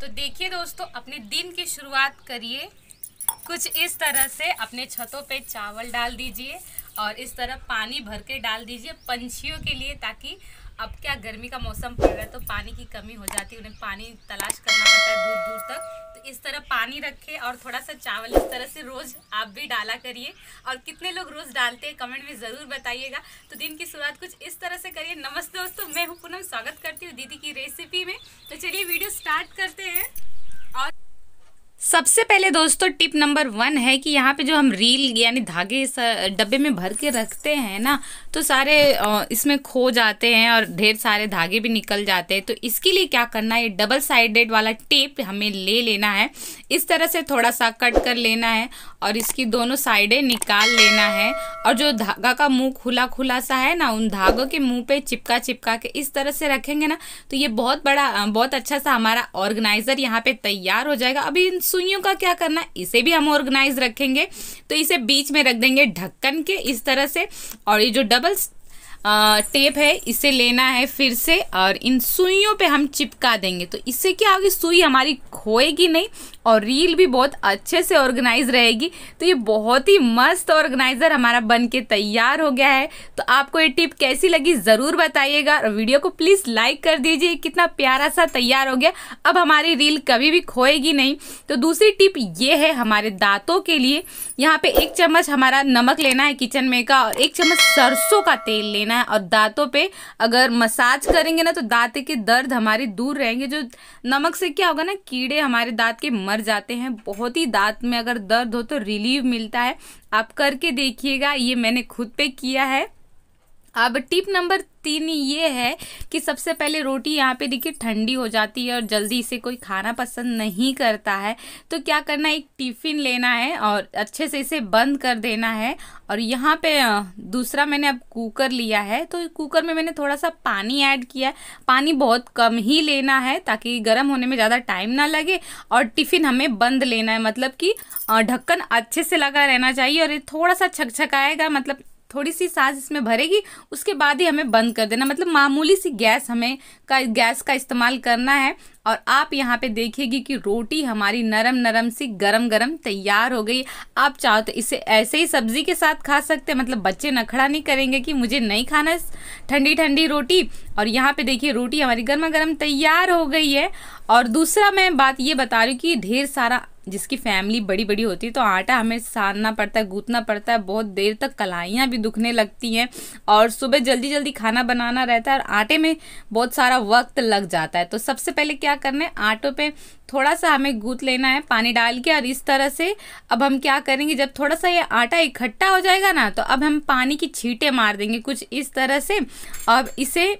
तो देखिए दोस्तों अपने दिन की शुरुआत करिए कुछ इस तरह से अपने छतों पे चावल डाल दीजिए और इस तरह पानी भर के डाल दीजिए पंछियों के लिए ताकि अब क्या गर्मी का मौसम पड़ रहा है तो पानी की कमी हो जाती है उन्हें पानी तलाश करना पड़ता है दूर दूर तक इस तरह पानी रखे और थोड़ा सा चावल इस तरह से रोज़ आप भी डाला करिए और कितने लोग रोज़ डालते हैं कमेंट में ज़रूर बताइएगा तो दिन की शुरुआत कुछ इस तरह से करिए नमस्ते दोस्तों मैं हूँ पूनम स्वागत करती हूँ दीदी की रेसिपी में तो चलिए वीडियो स्टार्ट करते हैं और सबसे पहले दोस्तों टिप नंबर वन है कि यहाँ पे जो हम रील यानी धागे इस डब्बे में भर के रखते हैं ना तो सारे इसमें खो जाते हैं और ढेर सारे धागे भी निकल जाते हैं तो इसके लिए क्या करना है डबल साइडेड वाला टेप हमें ले लेना है इस तरह से थोड़ा सा कट कर लेना है और इसकी दोनों साइडें निकाल लेना है और जो धागा का मुँह खुला खुला सा है ना उन धागों के मुँह पे चिपका चिपका के इस तरह से रखेंगे ना तो ये बहुत बड़ा बहुत अच्छा सा हमारा ऑर्गेनाइज़र यहाँ पर तैयार हो जाएगा अभी इन सुइयों का क्या करना इसे भी हम ऑर्गेनाइज रखेंगे तो इसे बीच में रख देंगे ढक्कन के इस तरह से और ये जो डबल टेप है इसे लेना है फिर से और इन सुइयों पे हम चिपका देंगे तो इससे क्या होगी सुई हमारी खोएगी नहीं और रील भी बहुत अच्छे से ऑर्गेनाइज रहेगी तो ये बहुत ही मस्त ऑर्गेनाइज़र हमारा बन के तैयार हो गया है तो आपको ये टिप कैसी लगी ज़रूर बताइएगा और वीडियो को प्लीज़ लाइक कर दीजिए कितना प्यारा सा तैयार हो गया अब हमारी रील कभी भी खोएगी नहीं तो दूसरी टिप ये है हमारे दांतों के लिए यहाँ पे एक चम्मच हमारा नमक लेना है किचन में का और एक चम्मच सरसों का तेल लेना लेना है और दांतों पे अगर मसाज करेंगे ना तो दांत के दर्द हमारे दूर रहेंगे जो नमक से क्या होगा ना कीड़े हमारे दांत के मर जाते हैं बहुत ही दांत में अगर दर्द हो तो रिलीव मिलता है आप करके देखिएगा ये मैंने खुद पे किया है अब टिप नंबर तीन ये है कि सबसे पहले रोटी यहाँ पे देखिए ठंडी हो जाती है और जल्दी इसे कोई खाना पसंद नहीं करता है तो क्या करना है एक टिफ़िन लेना है और अच्छे से इसे बंद कर देना है और यहाँ पे दूसरा मैंने अब कुकर लिया है तो कुकर में मैंने थोड़ा सा पानी ऐड किया पानी बहुत कम ही लेना है ताकि गर्म होने में ज़्यादा टाइम ना लगे और टिफ़िन हमें बंद लेना है मतलब कि ढक्कन अच्छे से लगा रहना चाहिए और ये थोड़ा सा छक मतलब थोड़ी सी सांस इसमें भरेगी उसके बाद ही हमें बंद कर देना मतलब मामूली सी गैस हमें का गैस का इस्तेमाल करना है और आप यहाँ पे देखिएगी कि रोटी हमारी नरम नरम सी गरम गरम तैयार हो गई आप चाहो तो इसे ऐसे ही सब्जी के साथ खा सकते हैं मतलब बच्चे नखड़ा नहीं करेंगे कि मुझे नहीं खाना ठंडी ठंडी रोटी और यहाँ पे देखिए रोटी हमारी गर्मा गर्म तैयार हो गई है और दूसरा मैं बात ये बता रही हूँ कि ढेर सारा जिसकी फैमिली बड़ी बड़ी होती है तो आटा हमें सानना पड़ता है गूंथना पड़ता है बहुत देर तक कलाइयाँ भी दुखने लगती हैं और सुबह जल्दी जल्दी खाना बनाना रहता है और आटे में बहुत सारा वक्त लग जाता है तो सबसे पहले क्या करना है आटों पे थोड़ा सा हमें गूंथ लेना है पानी डाल के और इस तरह से अब हम क्या करेंगे जब थोड़ा सा ये आटा इकट्ठा हो जाएगा ना तो अब हम पानी की छीटे मार देंगे कुछ इस तरह से अब इसे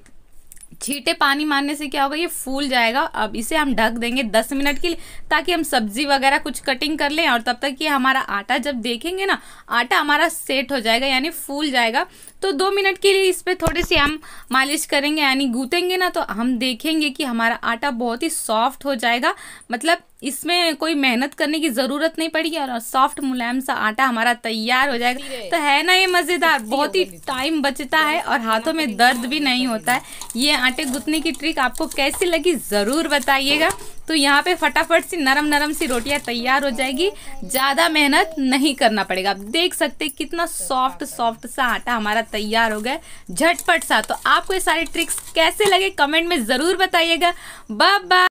छीटे पानी मारने से क्या होगा ये फूल जाएगा अब इसे हम ढक देंगे दस मिनट के लिए ताकि हम सब्जी वगैरह कुछ कटिंग कर लें और तब तक ये हमारा आटा जब देखेंगे ना आटा हमारा सेट हो जाएगा यानी फूल जाएगा तो दो मिनट के लिए इस पर थोड़ी सी हम मालिश करेंगे यानी गूँथेंगे ना तो हम देखेंगे कि हमारा आटा बहुत ही सॉफ्ट हो जाएगा मतलब इसमें कोई मेहनत करने की ज़रूरत नहीं पड़ी और सॉफ्ट मुलायम सा आटा हमारा तैयार हो जाएगा तो है ना ये मज़ेदार बहुत ही टाइम बचता है और हाथों में दर्द भी नहीं होता है ये आटे गुथने की ट्रिक आपको कैसी लगी ज़रूर बताइएगा तो यहाँ पे फटाफट सी नरम नरम सी रोटियाँ तैयार हो जाएगी ज़्यादा मेहनत नहीं करना पड़ेगा आप देख सकते कितना सॉफ्ट सॉफ्ट सा आटा हमारा तैयार हो गया झटपट सा तो आपको ये सारी ट्रिक्स कैसे लगे कमेंट में ज़रूर बताइएगा बाय